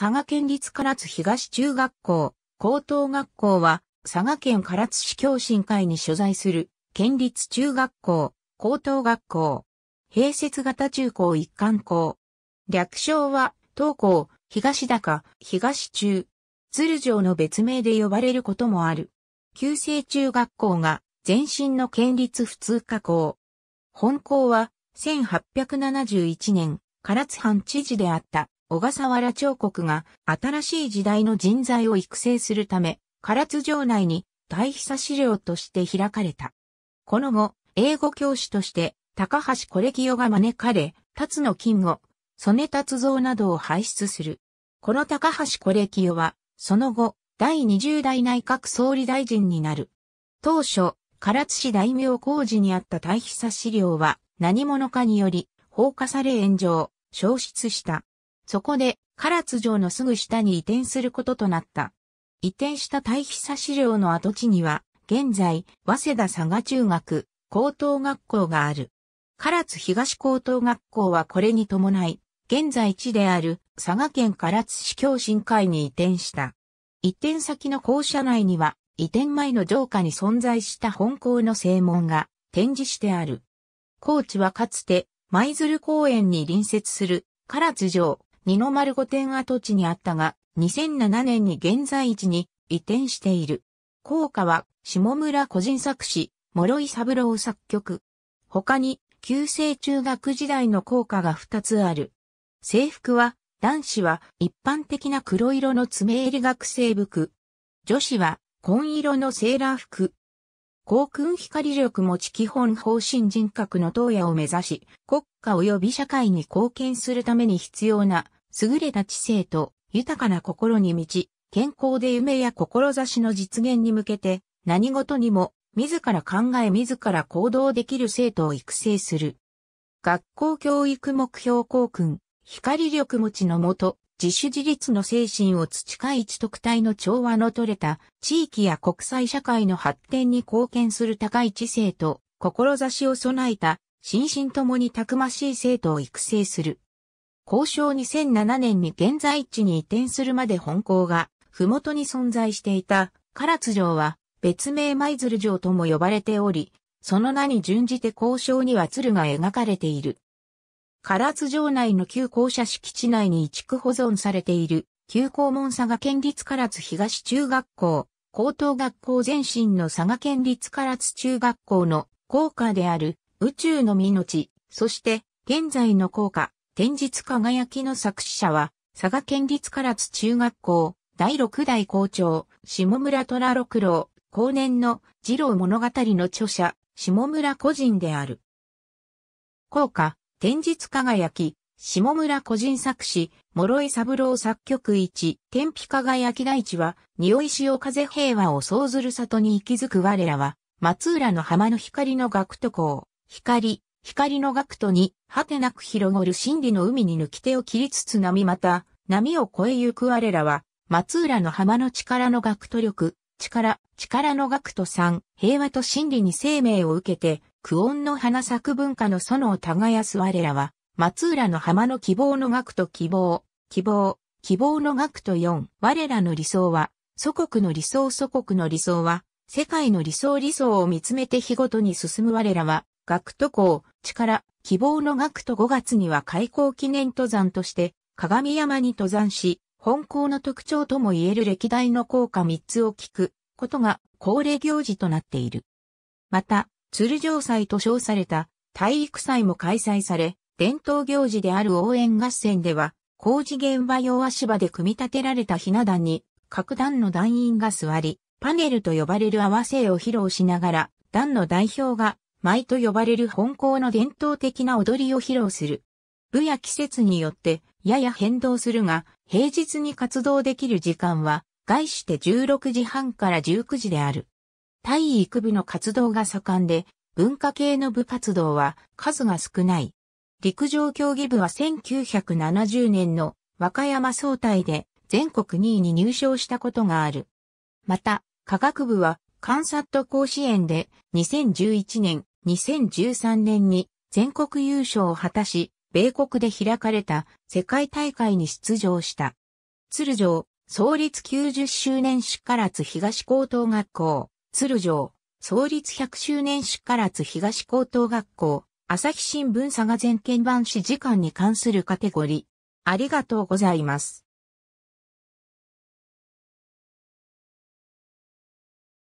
佐賀県立唐津東中学校、高等学校は、佐賀県唐津市教審会に所在する、県立中学校、高等学校、併設型中高一貫校。略称は、東高、東高、東中、鶴城の別名で呼ばれることもある。旧制中学校が、前身の県立普通科校。本校は、1871年、唐津藩知事であった小笠原彫刻が新しい時代の人材を育成するため、唐津城内に大久資料として開かれた。この後、英語教師として高橋コレキオが招かれ、辰野金吾、曽根達造などを輩出する。この高橋コレキオは、その後、第20代内閣総理大臣になる。当初、唐津市大名工事にあった大久資料は何者かにより放火され炎上、消失した。そこで、唐津城のすぐ下に移転することとなった。移転した大久資料の跡地には、現在、早稲田佐賀中学、高等学校がある。唐津東高等学校はこれに伴い、現在地である佐賀県唐津市教審会に移転した。移転先の校舎内には、移転前の城下に存在した本校の正門が展示してある。高知はかつて、舞鶴公園に隣接する唐津城、二の丸御殿跡地にあったが、2007年に現在地に移転している。効果は、下村個人作詞、諸井三郎作曲。他に、旧制中学時代の校歌が2つある。制服は、男子は一般的な黒色の爪襟学生服。女子は紺色のセーラー服。航空光力持ち基本方針人格の投与を目指し、国家及び社会に貢献するために必要な優れた知性と豊かな心に満ち、健康で夢や志の実現に向けて、何事にも、自ら考え自ら行動できる生徒を育成する。学校教育目標校訓、光力持ちのもと、自主自立の精神を培い一特体の調和の取れた地域や国際社会の発展に貢献する高い知性と志を備えた心身ともにたくましい生徒を育成する。交渉2007年に現在地に移転するまで本校が、麓に存在していた、唐津城は、別名舞鶴城とも呼ばれており、その名に準じて交渉には鶴が描かれている。唐津城内の旧校舎敷地内に移築保存されている、旧校門佐賀県立唐津東中学校、高等学校前身の佐賀県立唐津中学校の校歌である、宇宙の命。の地、そして、現在の校歌、天日輝きの作詞者は、佐賀県立唐津中学校、第六代校長、下村虎六郎、後年の二郎物語の著者、下村個人である。効果、天日輝き、下村個人作詞、諸井三郎作曲一、天日輝き大地は、匂い潮風平和を想ずる里に息づく我らは、松浦の浜の光の学徒校、光、光の学徒に、果てなく広がる真理の海に抜き手を切りつつ波また、波を越えゆく我らは、松浦の浜の力の学徒力、力、力の学徒3、平和と真理に生命を受けて、苦音の花咲く文化の園を耕す我らは、松浦の浜の希望の学徒希望、希望、希望の学徒4、我らの理想は、祖国の理想祖国の理想は、世界の理想理想を見つめて日ごとに進む我らは、学徒校、力、希望の学と5月には開校記念登山として、鏡山に登山し、本校の特徴とも言える歴代の校歌3つを聞くことが恒例行事となっている。また、鶴城祭と称された体育祭も開催され、伝統行事である応援合戦では、工事現場用足場で組み立てられたひな壇に、各団の団員が座り、パネルと呼ばれる合わせを披露しながら、団の代表が舞と呼ばれる本校の伝統的な踊りを披露する。部や季節によってやや変動するが、平日に活動できる時間は、外して16時半から19時である。体育部の活動が盛んで、文化系の部活動は数が少ない。陸上競技部は1970年の和歌山総体で全国2位に入賞したことがある。また、科学部は観察と甲子園で2011年2013年に全国優勝を果たし、米国で開かれた世界大会に出場した。鶴城、創立90周年出荷ら津東高等学校、鶴城、創立100周年出荷ら津東高等学校、朝日新聞佐賀全県版市時間に関するカテゴリー。ありがとうございます。